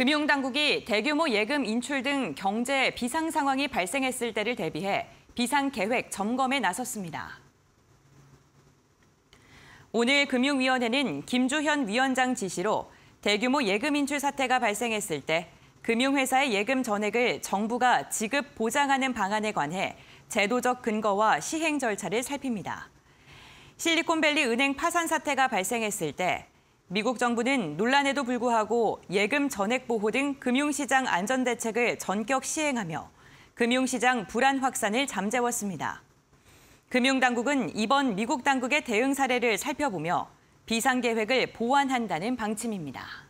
금융당국이 대규모 예금 인출 등 경제 비상 상황이 발생했을 때를 대비해 비상 계획 점검에 나섰습니다. 오늘 금융위원회는 김주현 위원장 지시로 대규모 예금 인출 사태가 발생했을 때 금융회사의 예금 전액을 정부가 지급 보장하는 방안에 관해 제도적 근거와 시행 절차를 살핍니다. 실리콘밸리 은행 파산 사태가 발생했을 때 미국 정부는 논란에도 불구하고 예금 전액 보호 등 금융시장 안전 대책을 전격 시행하며 금융시장 불안 확산을 잠재웠습니다. 금융당국은 이번 미국 당국의 대응 사례를 살펴보며 비상계획을 보완한다는 방침입니다.